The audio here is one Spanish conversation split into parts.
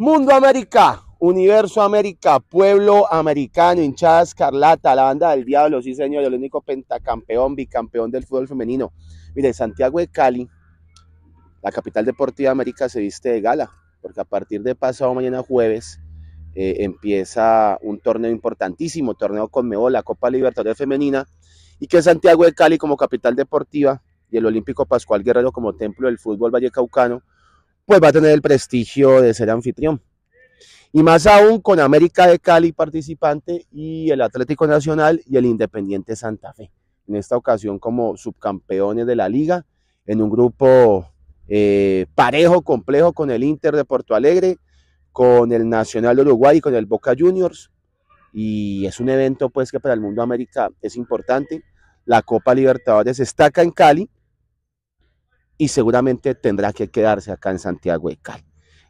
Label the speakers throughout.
Speaker 1: Mundo América, Universo América, Pueblo Americano, hinchada Carlata, la banda del diablo, sí señor, el único pentacampeón, bicampeón del fútbol femenino. Mire, Santiago de Cali, la capital deportiva de América, se viste de gala, porque a partir de pasado mañana jueves eh, empieza un torneo importantísimo, torneo Conmebol, la Copa Libertadores Femenina, y que Santiago de Cali como capital deportiva y el Olímpico Pascual Guerrero como templo del fútbol vallecaucano, pues va a tener el prestigio de ser anfitrión. Y más aún con América de Cali participante y el Atlético Nacional y el Independiente Santa Fe. En esta ocasión como subcampeones de la liga, en un grupo eh, parejo, complejo con el Inter de Porto Alegre, con el Nacional de Uruguay y con el Boca Juniors. Y es un evento pues que para el mundo América es importante. La Copa Libertadores está en Cali y seguramente tendrá que quedarse acá en Santiago de Cali.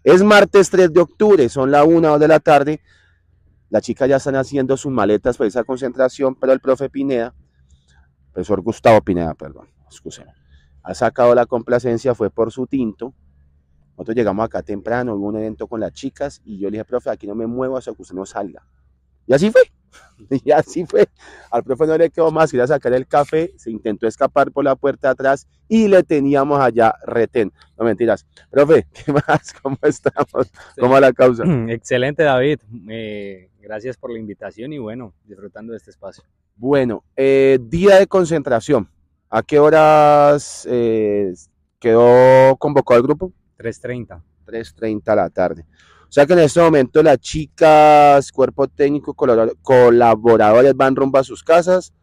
Speaker 1: Es martes 3 de octubre, son la 1 de la tarde. las chicas ya están haciendo sus maletas para esa concentración, pero el profe Pineda, profesor Gustavo Pineda, perdón, ha sacado la complacencia, fue por su tinto. Nosotros llegamos acá temprano, hubo un evento con las chicas y yo le dije, profe, aquí no me muevo hasta que usted no salga. Y así fue. Y así fue. Al profe no le quedó más ir a sacar el café, se intentó escapar por la puerta de atrás y le teníamos allá retén. No mentiras. Profe, ¿qué más? ¿Cómo estamos? ¿Cómo la causa?
Speaker 2: Excelente, David. Eh, gracias por la invitación y bueno, disfrutando de este espacio.
Speaker 1: Bueno, eh, día de concentración. ¿A qué horas eh, quedó convocado el grupo? 3.30. 3.30 de la tarde. O sea que en este momento las chicas, cuerpo técnico, colaboradores van rumbo a sus casas,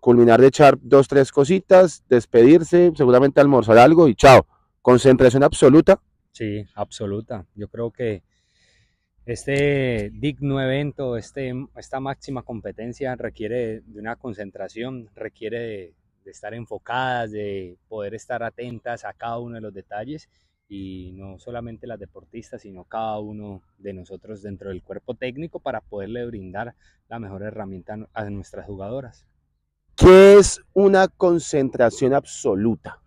Speaker 1: culminar de echar dos, tres cositas, despedirse, seguramente almorzar algo y chao. Concentración absoluta.
Speaker 2: Sí, absoluta. Yo creo que este digno evento, este, esta máxima competencia requiere de una concentración, requiere de estar enfocadas, de poder estar atentas a cada uno de los detalles y no solamente las deportistas, sino cada uno de nosotros dentro del cuerpo técnico para poderle brindar la mejor herramienta a nuestras jugadoras. ¿Qué es
Speaker 1: una concentración absoluta?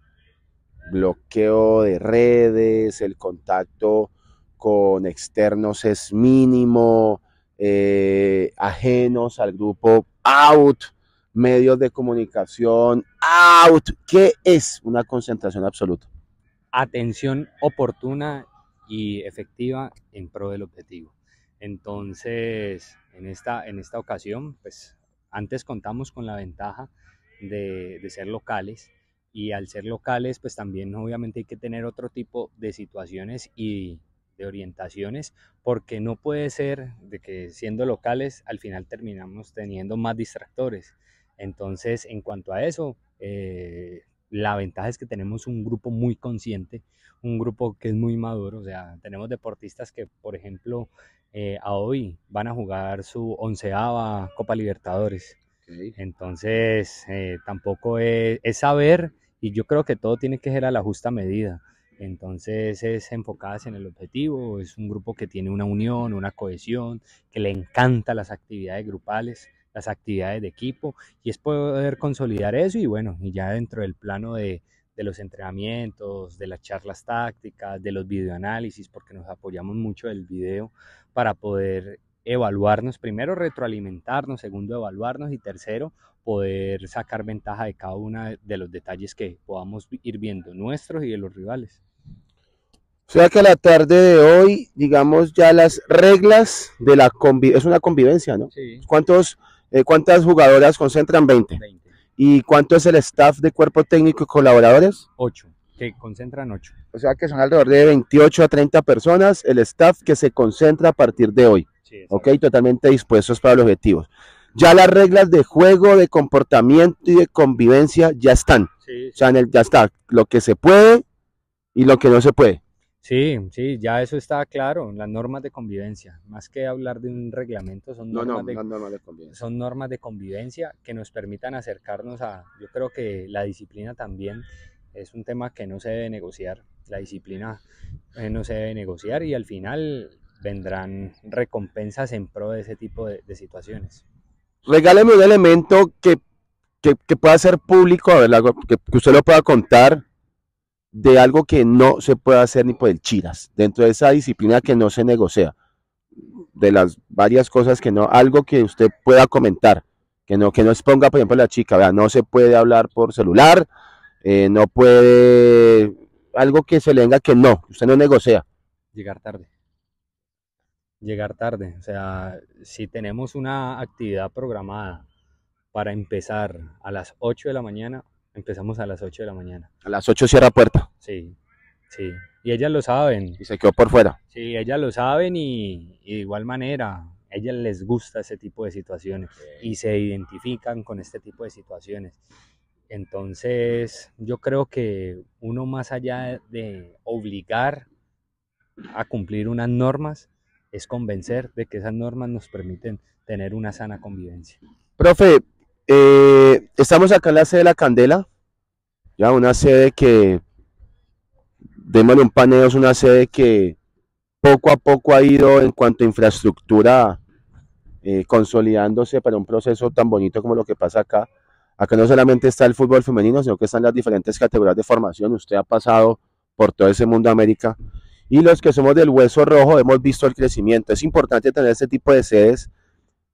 Speaker 1: Bloqueo de redes, el contacto con externos es mínimo, eh, ajenos al grupo out, medios de comunicación out. ¿Qué es una concentración absoluta?
Speaker 2: atención oportuna y efectiva en pro del objetivo. Entonces, en esta, en esta ocasión, pues antes contamos con la ventaja de, ser locales y al ser locales, pues también obviamente hay que tener otro tipo de situaciones y de orientaciones, porque no puede ser de que siendo locales al final terminamos teniendo más distractores. Entonces, en cuanto a eso, eh, la ventaja es que tenemos un grupo muy consciente, un grupo que es muy maduro, o sea, tenemos deportistas que, por ejemplo, eh, a hoy van a jugar su onceava Copa Libertadores. Entonces, eh, tampoco es, saber, y yo creo que todo tiene que ser a la justa medida. Entonces, es enfocadas en el objetivo, es un grupo que tiene una unión, una cohesión, que le encanta las actividades grupales las actividades de equipo y es poder consolidar eso y bueno, y ya dentro del plano de, de los entrenamientos, de las charlas tácticas, de los videoanálisis, porque nos apoyamos mucho del video para poder evaluarnos, primero retroalimentarnos, segundo evaluarnos y tercero poder sacar ventaja de cada uno de los detalles que podamos ir viendo nuestros y de los rivales.
Speaker 1: O sea que a la tarde de hoy, digamos ya las reglas de la convivencia, es una convivencia, ¿no? ¿Cuántos eh, ¿Cuántas jugadoras concentran? 20. ¿Y cuánto es el staff de cuerpo técnico y colaboradores?
Speaker 2: 8, que concentran 8.
Speaker 1: O sea que son alrededor de 28 a 30 personas el staff que se concentra a partir de hoy. Sí, ok, totalmente dispuestos para los objetivos. Ya las reglas de juego, de comportamiento y de convivencia ya están. Sí, O sea, el, ya está lo que se puede y lo que no se puede.
Speaker 2: Sí, sí, ya eso está claro, las normas de convivencia, más que hablar de un reglamento, son normas, de, convivencia. de convivencia que nos permitan acercarnos a, yo creo que la disciplina también es un tema que no se debe negociar, la disciplina eh, no se debe negociar y al final vendrán recompensas en pro de ese tipo de, situaciones.
Speaker 1: Regáleme un elemento que, pueda ser público, Que, que usted lo pueda contar de algo que no se puede hacer ni por el chiras, dentro de esa disciplina que no se negocia, de las varias cosas que no, algo que usted pueda comentar, que no, que no exponga, por ejemplo, la chica, no se puede hablar por celular, eh, no puede, algo que se le venga que no, usted no negocia.
Speaker 2: Llegar tarde. Llegar tarde, o sea, si tenemos una actividad programada para empezar a las 8 de la mañana, Empezamos a las 8 de la mañana. A las 8 cierra puerta. Sí, sí. Y ellas lo saben. Y se quedó por fuera. Sí, ellas lo saben y, de igual manera, a ellas les gusta ese tipo de situaciones y se identifican con este tipo de situaciones. Entonces, yo creo que uno más allá de obligar a cumplir unas normas, es convencer de que esas normas nos permiten tener una sana convivencia.
Speaker 1: Profe, eh, Estamos acá en la sede de La Candela, ya una sede que, démosle un paneo, es una sede que poco a poco ha ido en cuanto a infraestructura eh, consolidándose para un proceso tan bonito como lo que pasa acá. Acá no solamente está el fútbol femenino, sino que están las diferentes categorías de formación. Usted ha pasado por todo ese mundo América. Y los que somos del hueso rojo hemos visto el crecimiento. Es importante tener ese tipo de sedes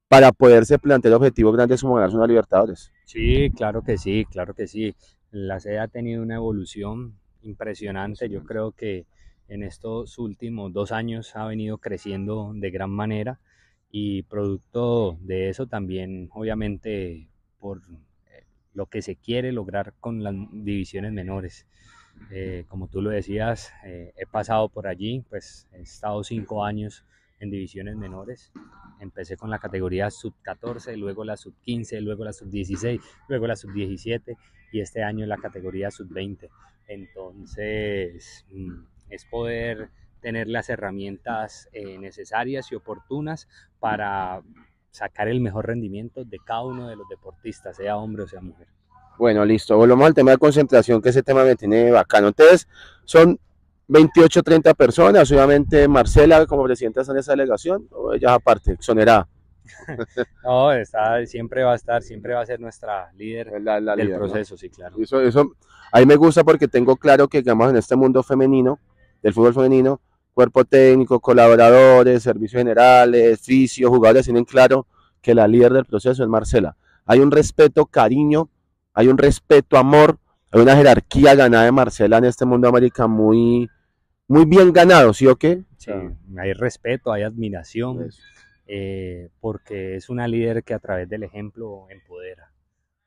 Speaker 1: para poderse plantear objetivos grandes como ganarse una Libertadores.
Speaker 2: Sí, claro que sí, claro que sí. La sede ha tenido una evolución impresionante. Yo creo que en estos últimos dos años ha venido creciendo de gran manera y producto de eso también, obviamente, por eh, lo que se quiere lograr con las divisiones menores. Eh, como tú lo decías, eh, he pasado por allí, pues he estado cinco años en divisiones menores. Empecé con la categoría sub-14, luego la sub-15, luego la sub-16, luego la sub-17 y este año la categoría sub-20. Entonces mm, es poder tener las herramientas eh, necesarias y oportunas para sacar el mejor rendimiento de cada uno de los deportistas, sea hombre o sea mujer. Bueno,
Speaker 1: listo. Volvamos al tema de concentración, que ese tema me tiene bacano. Entonces, son 28, 30 personas, obviamente Marcela como presidenta está en esa delegación, o ella aparte, exonerada.
Speaker 2: no, está, siempre va a estar, siempre va a ser nuestra líder del proceso, sí, claro. Eso, eso,
Speaker 1: ahí me gusta porque tengo claro que, digamos, en este mundo femenino, del fútbol femenino, cuerpo técnico, colaboradores, servicios generales, fisios, jugadores, tienen claro que la líder del proceso es Marcela. Hay un respeto, cariño, hay un respeto, amor, hay una jerarquía ganada de Marcela en este mundo América muy, muy bien ganado, ¿sí o qué?
Speaker 2: Sí, ah. hay respeto, hay admiración, eh, porque es una líder que a través del ejemplo empodera.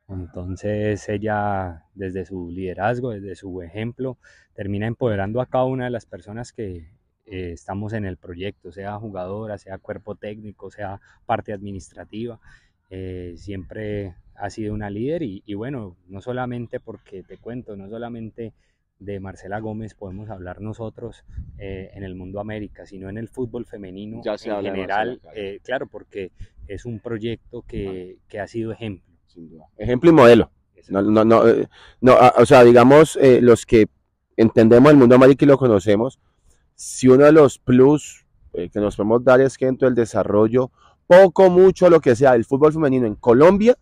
Speaker 2: Entonces ella, desde su liderazgo, desde su ejemplo, termina empoderando a cada una de las personas que eh, estamos en el proyecto, sea jugadora, sea cuerpo técnico, sea parte administrativa. Eh, siempre ha sido una líder y, y bueno, no solamente porque te cuento, no solamente de Marcela Gómez podemos hablar nosotros eh, en el mundo América, sino en el fútbol femenino en general, eh, claro. porque es un proyecto que, ha sido ejemplo.
Speaker 1: Ejemplo y modelo. No, no, eh, ah, o sea, digamos, los que entendemos el mundo América y lo conocemos, si uno de los plus que nos podemos dar es que dentro del desarrollo, poco, mucho, lo que sea, el fútbol femenino en Colombia,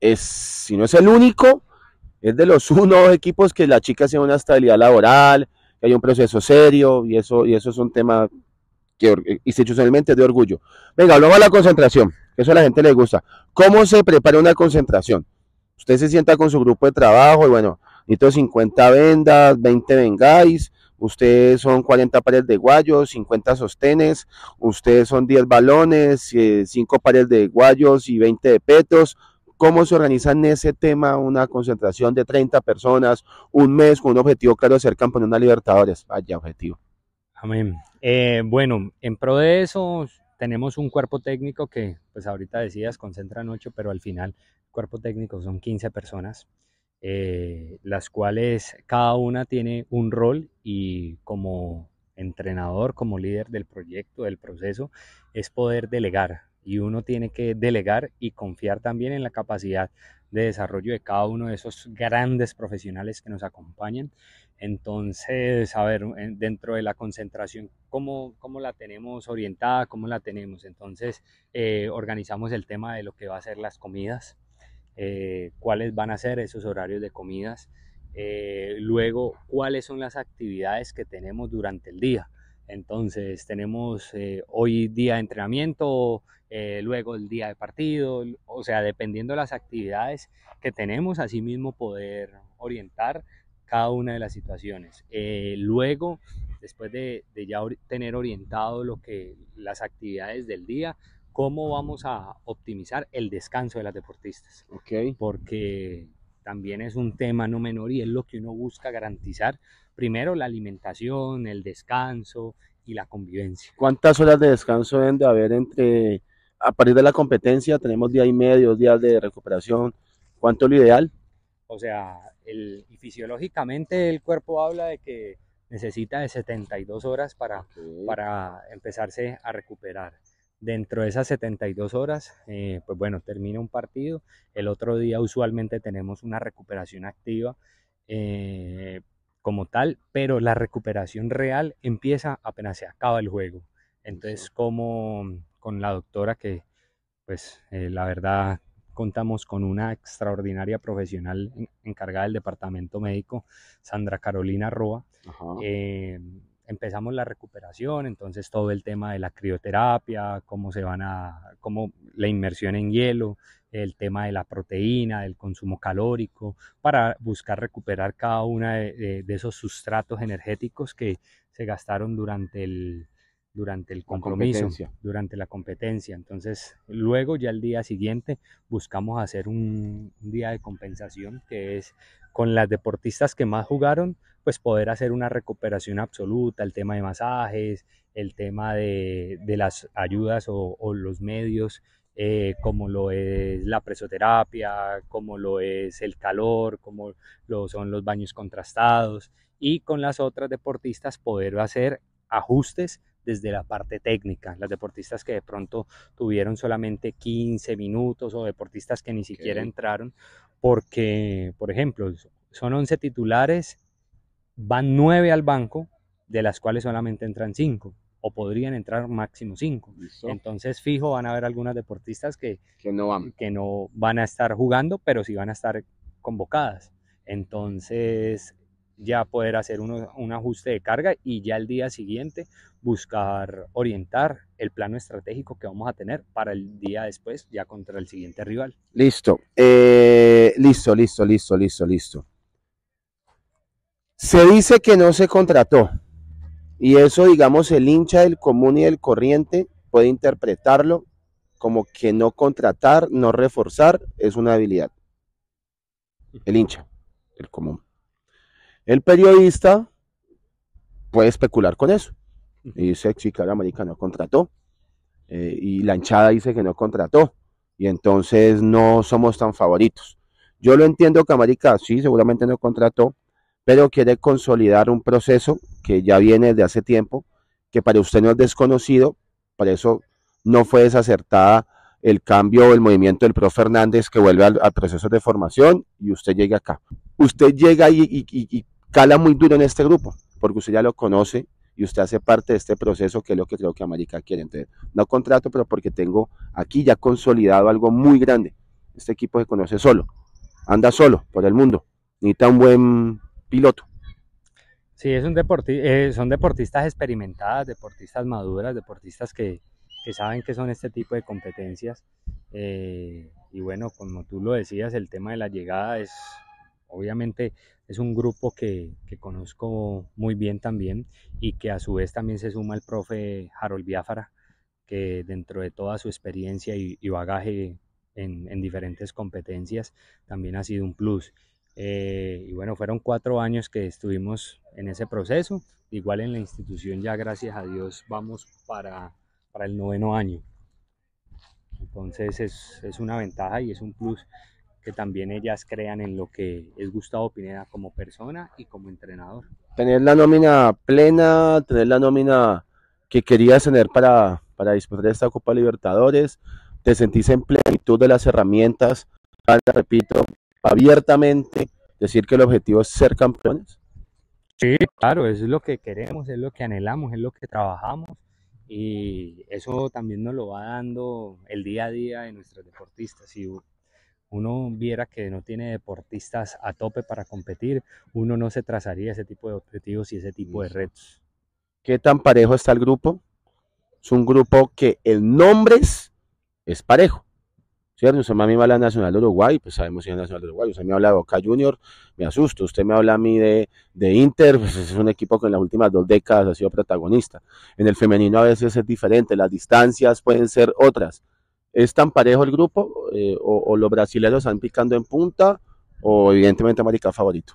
Speaker 1: es, si no es el único, es de los unos equipos que la chica sea una estabilidad laboral, que haya un proceso serio, y eso, y eso es un tema que eh, institucionalmente es de orgullo. Venga, hablamos de la concentración, que eso a la gente le gusta. ¿Cómo se prepara una concentración? Usted se sienta con su grupo de trabajo y bueno, necesito 50 vendas, 20 vengáis, ustedes son 40 pares de guayos, 50 sostenes, ustedes son 10 balones, 5 eh, pares de guayos y 20 de petos, cómo se organiza en ese tema una concentración de 30 personas, un mes con un objetivo claro de ser campeón de una Libertadores.
Speaker 2: Vaya objetivo. Amén. Eh, bueno, en pro de eso tenemos un cuerpo técnico que, pues ahorita decías, concentran 8, pero al final cuerpo técnico son 15 personas. Eh, las cuales cada una tiene un rol y como entrenador, como líder del proyecto, del proceso, es poder delegar, y uno tiene que delegar y confiar también en la capacidad de desarrollo de cada uno de esos grandes profesionales que nos acompañan. Entonces, a ver, dentro de la concentración, ¿cómo, cómo la tenemos orientada? ¿Cómo la tenemos? Entonces, eh, organizamos el tema de lo que va a ser las comidas, eh, cuáles van a ser esos horarios de comidas, eh, luego cuáles son las actividades que tenemos durante el día entonces tenemos eh, hoy día de entrenamiento, eh, luego el día de partido, o sea, dependiendo de las actividades que tenemos, mismo poder orientar cada una de las situaciones. Eh, luego, después de, ya tener orientado lo que las actividades del día, cómo vamos a optimizar el descanso de las deportistas. Okay. Porque también es un tema no menor y es lo que uno busca garantizar. Primero la alimentación, el descanso y la convivencia.
Speaker 1: ¿Cuántas horas de descanso deben de haber entre, a partir de la competencia, tenemos día y medio, días de recuperación? ¿Cuánto es lo ideal?
Speaker 2: O sea, y fisiológicamente el cuerpo habla de que necesita de 72 horas para, para empezarse a recuperar dentro de esas 72 horas, eh, pues bueno, termina un partido. El otro día usualmente tenemos una recuperación activa eh, como tal, pero la recuperación real empieza apenas se acaba el juego. Entonces, como con la doctora que, pues eh, la verdad, contamos con una extraordinaria profesional encargada del departamento médico, Sandra Carolina Roa empezamos la recuperación, entonces todo el tema de la crioterapia, cómo se van a, cómo la inmersión en hielo, el tema de la proteína, del consumo calórico, para buscar recuperar cada uno de, esos sustratos energéticos que se gastaron durante el, durante el compromiso, durante la competencia. Entonces, luego ya el día siguiente buscamos hacer un día de compensación que es con las deportistas que más jugaron, pues poder hacer una recuperación absoluta, el tema de masajes, el tema de, las ayudas o, los medios, eh, como lo es la presoterapia, como lo es el calor, como lo son los baños contrastados, y con las otras deportistas poder hacer ajustes desde la parte técnica, las deportistas que de pronto tuvieron solamente 15 minutos o deportistas que ni siquiera entraron, porque, por ejemplo, son 11 titulares, van 9 al banco, de las cuales solamente entran 5 o podrían entrar máximo 5. Entonces, fijo, van a haber algunas deportistas que, no van. que no van a estar jugando, pero sí van a estar convocadas. Entonces, ya poder hacer un ajuste de carga y ya el día siguiente buscar orientar el plano estratégico que vamos a tener para el día después, ya contra el siguiente rival.
Speaker 1: Listo, eh, listo, listo, listo, listo, listo. Se dice que no se contrató y eso, digamos, el hincha del común y del corriente puede interpretarlo como que no contratar, no reforzar, es una habilidad. El hincha, el común. El periodista puede especular con eso. Y dice, sí, claro, América no contrató. Eh, y la hinchada dice que no contrató. Y entonces no somos tan favoritos. Yo lo entiendo que América sí, seguramente no contrató, pero quiere consolidar un proceso que ya viene desde hace tiempo, que para usted no es desconocido, por eso no fue desacertada el cambio, el movimiento del pro Fernández que vuelve al, proceso de formación y usted llega acá. Usted llega y cala muy duro en este grupo, porque usted ya lo conoce y usted hace parte de este proceso que es lo que creo que América quiere. Entonces, no contrato, pero porque tengo aquí ya consolidado algo muy grande. Este equipo se conoce solo, anda solo por el mundo, necesita un buen piloto.
Speaker 2: Sí, es un eh, son deportistas experimentadas, deportistas maduras, deportistas que, saben qué son este tipo de competencias. Eh, y bueno, como tú lo decías, el tema de la llegada es obviamente es un grupo que, conozco muy bien también y que a su vez también se suma el profe Harold Biafara, que dentro de toda su experiencia y, bagaje en, diferentes competencias también ha sido un plus. Eh, y bueno, fueron cuatro años que estuvimos en ese proceso. Igual en la institución ya, gracias a Dios, vamos para, el noveno año. Entonces es, es una ventaja y es un plus que también ellas crean en lo que es Gustavo Pineda como persona y como entrenador.
Speaker 1: Tener la nómina plena, tener la nómina que querías tener para, para disputar esta Copa Libertadores, te sentís en plenitud de las herramientas, repito, abiertamente decir que el objetivo es ser campeones.
Speaker 2: Sí, claro, eso es lo que queremos, es lo que anhelamos, es lo que trabajamos y eso también nos lo va dando el día a día de nuestros deportistas. Y uno viera que no tiene deportistas a tope para competir, uno no se trazaría ese tipo de objetivos y ese tipo de retos.
Speaker 1: ¿Qué tan parejo está el grupo? Es un grupo que en nombres es parejo. ¿Cierto? Usted a me habla de Nacional de Uruguay, pues sabemos si es Nacional de Uruguay. Usted me habla de Boca Junior, me asusto. Usted me habla a mí de, de Inter, pues es un equipo que en las últimas dos décadas ha sido protagonista. En el femenino a veces es diferente, las distancias pueden ser otras es tan parejo el grupo, eh, o, los brasileños están picando en punta, o evidentemente América favorito.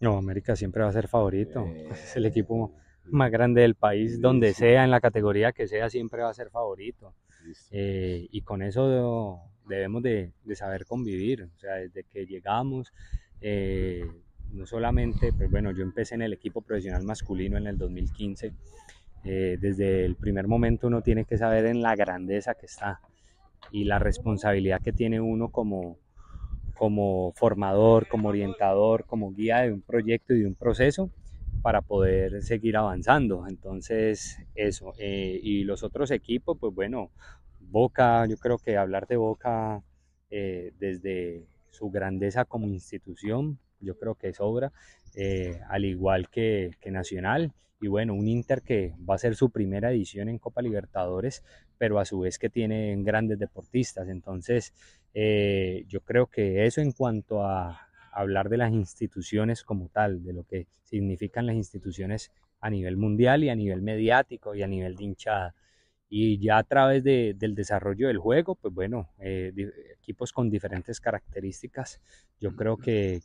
Speaker 2: No, América siempre va a ser favorito. Eh. Pues es el equipo más grande del país, donde sea, en la categoría que sea, siempre va a ser favorito. Eh, y con eso debemos de, saber convivir. O sea, desde que llegamos, no solamente, pues bueno, yo empecé en el equipo profesional masculino en el 2015. desde el primer momento uno tiene que saber en la grandeza que está y la responsabilidad que tiene uno como, formador, como orientador, como guía de un proyecto y de un proceso para poder seguir avanzando. Entonces, eso. Eh, y los otros equipos, pues bueno, Boca, yo creo que hablar de Boca eh, desde su grandeza como institución, yo creo que es obra, eh, al igual que, que Nacional y bueno, un Inter que va a ser su primera edición en Copa Libertadores, pero a su vez que tiene grandes deportistas. Entonces, eh, yo creo que eso en cuanto a hablar de las instituciones como tal, de lo que significan las instituciones a nivel mundial y a nivel mediático y a nivel de hinchada. Y ya a través del desarrollo del juego, pues bueno, eh, equipos con diferentes características. Yo creo que,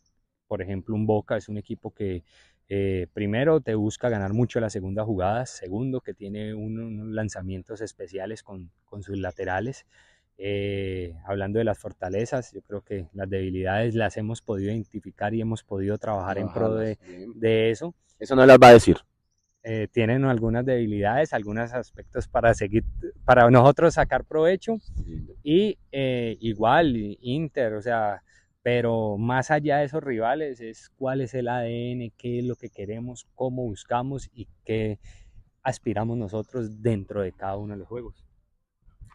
Speaker 2: por ejemplo, un Boca es un equipo que eh, primero, te busca ganar mucho la segunda jugada, Segundo, que tiene unos lanzamientos especiales con, sus laterales. Eh, hablando de las fortalezas, yo creo que las debilidades las hemos podido identificar y hemos podido trabajar en pro de, eso. Eso no las va a decir. Eh, tienen algunas debilidades, algunos aspectos para seguir, para nosotros sacar provecho. Y igual, Inter, o sea, pero más allá de esos rivales es cuál es el ADN, qué es lo que queremos, cómo buscamos y qué aspiramos nosotros dentro de cada uno de los juegos.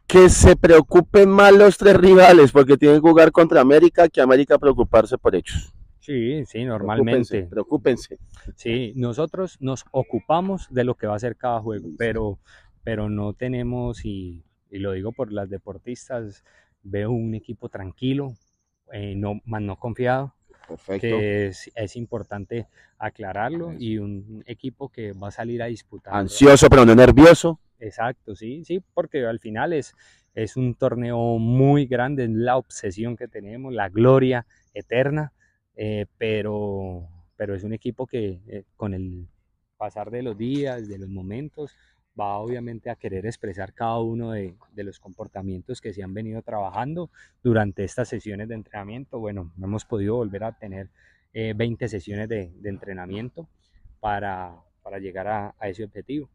Speaker 2: Que
Speaker 1: se preocupen más los tres rivales porque tienen que jugar contra América que
Speaker 2: América preocuparse por ellos. Sí, sí, normalmente. Preocúpense, preocúpense, Sí, nosotros nos ocupamos de lo que va a ser cada juego, pero, pero no tenemos, y, y lo digo por las deportistas, veo un equipo tranquilo, eh, no, más no confiado. Que es, importante aclararlo y un equipo que va a salir a disputar. Ansioso, pero no nervioso. Exacto, sí, sí, porque al final es, es un torneo muy grande, es la obsesión que tenemos, la gloria eterna, eh, pero, pero es un equipo que eh, con el pasar de los días, de los momentos, va obviamente a querer expresar cada uno de, los comportamientos que se han venido trabajando durante estas sesiones de entrenamiento. Bueno, no hemos podido volver a tener 20 eh, sesiones de, entrenamiento para, llegar a, ese objetivo.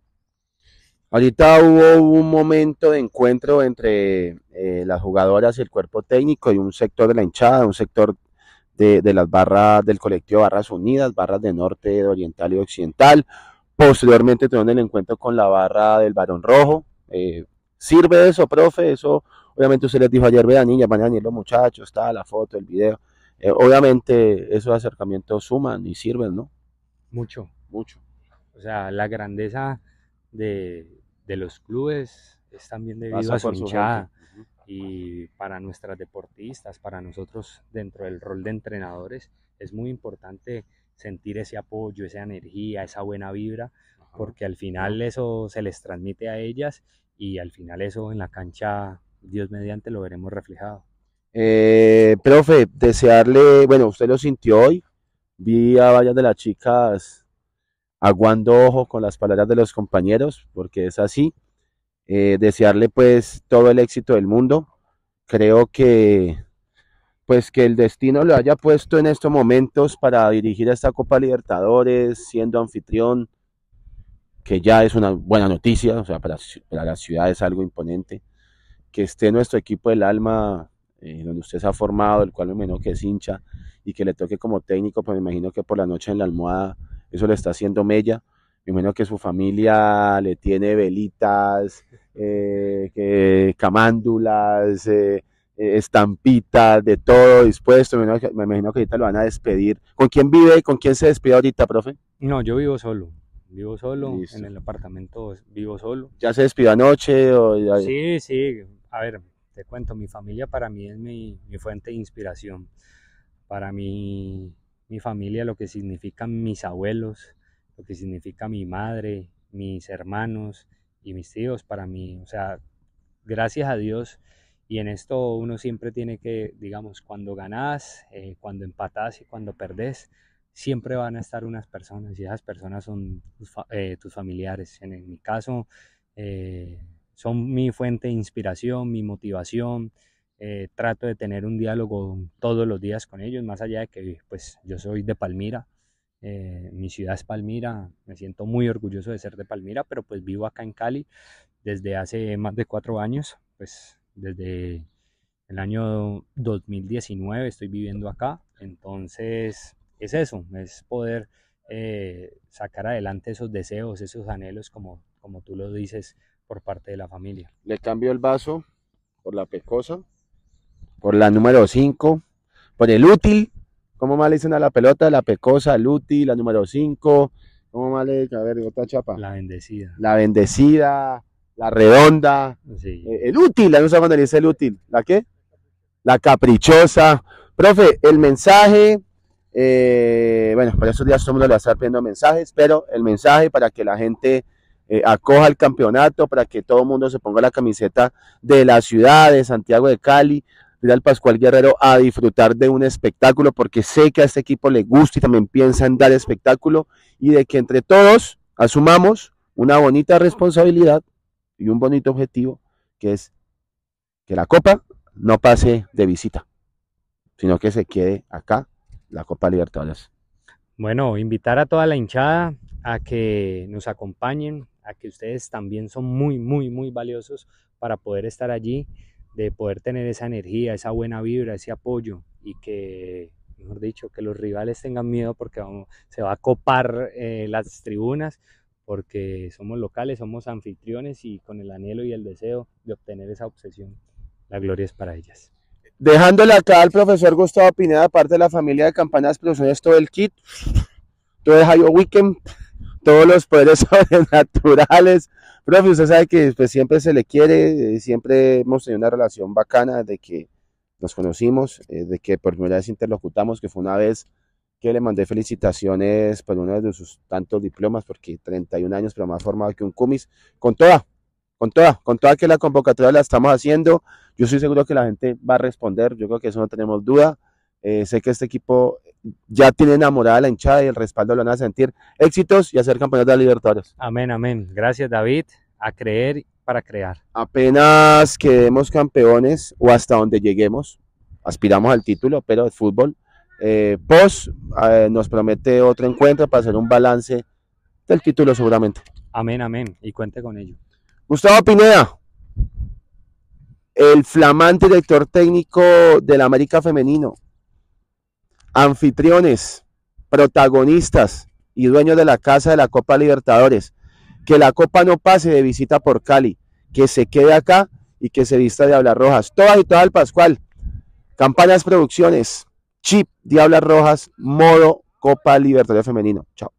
Speaker 1: Ahorita hubo un momento de encuentro entre eh, las jugadoras y el cuerpo técnico y un sector de la hinchada, un sector de, de las barras del colectivo Barras Unidas, Barras de Norte, de Oriental y Occidental Posteriormente tuvieron el encuentro con la barra del Barón Rojo. Eh, ¿Sirve eso, profe? Eso, obviamente usted les dijo ayer, vean niña, mañana, ni los muchachos, está la foto, el video. Eh, obviamente esos acercamientos suman y sirven, ¿no? Mucho. Mucho.
Speaker 2: O sea, la grandeza de, los clubes es también debido a su hinchada. Y para nuestras deportistas, para nosotros dentro del rol de entrenadores, es muy importante sentir ese apoyo, esa energía, esa buena vibra, porque al final eso se les transmite a ellas y al final eso en la cancha, Dios mediante, lo veremos reflejado.
Speaker 1: Eh, profe, desearle, bueno, usted lo sintió hoy, vi a varias de las chicas aguando ojo con las palabras de los compañeros, porque es así. Eh, desearle pues todo el éxito del mundo. Creo que pues que el destino lo haya puesto en estos momentos para dirigir a esta Copa Libertadores, siendo anfitrión, que ya es una buena noticia, o sea, para, la ciudad es algo imponente, que esté nuestro equipo del alma, eh, donde usted se ha formado, el cual me imagino que es hincha, y que le toque como técnico, pues me imagino que por la noche en la almohada eso le está haciendo mella, me imagino que su familia le tiene velitas, eh, camándulas, eh, eh, estampita, de todo dispuesto. Me imagino, que, ahorita lo van a despedir. ¿Con quién vive? y ¿Con quién se despide ahorita, profe?
Speaker 2: No, yo vivo solo. Vivo solo, en el apartamento vivo solo. ¿Ya se
Speaker 1: despidió anoche? O
Speaker 2: Sí, sí. A ver, te cuento, mi familia para mí es mi, mi fuente de inspiración. Para mí, mi familia, lo que significan mis abuelos, lo que significa mi madre, mis hermanos y mis tíos para mí. O sea, gracias a Dios, y en esto uno siempre tiene que, digamos, cuando ganás, eh, cuando empatás y cuando perdés, siempre van a estar unas personas y esas personas son tus, eh, familiares. En, mi caso, eh, son mi fuente de inspiración, mi motivación. trato de tener un diálogo todos los días con ellos, más allá de que pues, yo soy de Palmira, mi ciudad es Palmira, me siento muy orgulloso de ser de Palmira, pero pues vivo acá en Cali desde hace más de cuatro años, pues desde el año 2019 estoy viviendo acá, entonces es eso, es poder eh, sacar adelante esos deseos, esos anhelos, como, como tú lo dices, por parte de la familia. Le cambio el vaso por la pecosa,
Speaker 1: por la número 5, por el útil, ¿cómo más le dicen a la pelota? La pecosa, el útil, la número 5, ¿cómo más le, a ver, otra
Speaker 2: chapa? La bendecida.
Speaker 1: La bendecida,
Speaker 2: la redonda,
Speaker 1: eh, el útil, la no sé el útil, ¿la qué? La caprichosa. Profe, el mensaje, eh, bueno, para esos días todo el mundo le va a estar pidiendo mensajes, pero el mensaje para que la gente eh, acoja el campeonato, para que todo el mundo se ponga la camiseta de la ciudad, de Santiago de Cali, al Pascual Guerrero a disfrutar de un espectáculo, porque sé que a este equipo le gusta y también piensa en dar espectáculo, y de que entre todos asumamos una bonita responsabilidad y un bonito objetivo que es que la Copa no pase de visita, sino que se quede acá la Copa Libertadores.
Speaker 2: Bueno, invitar a toda la hinchada a que nos acompañen, a que ustedes también son muy, muy, muy valiosos para poder estar allí, de poder tener esa energía, esa buena vibra, ese apoyo y que, mejor dicho, que los rivales tengan miedo porque se va a copar eh, las tribunas, porque somos locales, somos anfitriones y con el anhelo y el deseo de obtener esa obsesión, la gloria es para ellas.
Speaker 1: Dejándole acá al profesor Gustavo Pineda, parte de la familia de Campanas Producciones, todo el kit, todo el Hayo Weekend, todos los poderes sobrenaturales. Profe, usted sabe que pues, siempre se le quiere, eh, siempre hemos tenido una relación bacana de que nos conocimos, eh, de que por primera vez interlocutamos, que fue una vez le mandé felicitaciones por pues, uno de sus tantos diplomas, porque 31 años, pero más formado que un cumis, con toda, con toda, con toda que la convocatoria la estamos haciendo, yo estoy seguro que la gente va a responder, yo creo que eso no tenemos duda, eh, sé que este equipo ya tiene enamorada la hinchada y el respaldo lo van a sentir, éxitos y hacer campeones de Libertadores.
Speaker 2: Amén, amén, gracias David, a creer para crear.
Speaker 1: Apenas quedemos campeones o hasta donde lleguemos, aspiramos al título, pero el fútbol Post eh, eh, nos promete otro encuentro para hacer un balance del título seguramente.
Speaker 2: Amén, amén, y cuente con ello.
Speaker 1: Gustavo Pineda, el flamante director técnico del América Femenino, anfitriones, protagonistas y dueños de la casa de la Copa Libertadores, que la Copa no pase de visita por Cali, que se quede acá y que se vista de hablar rojas. Todas y todas el Pascual. Campanas Producciones, Chip Diablas Rojas, modo Copa Libertadores Femenino. Chao.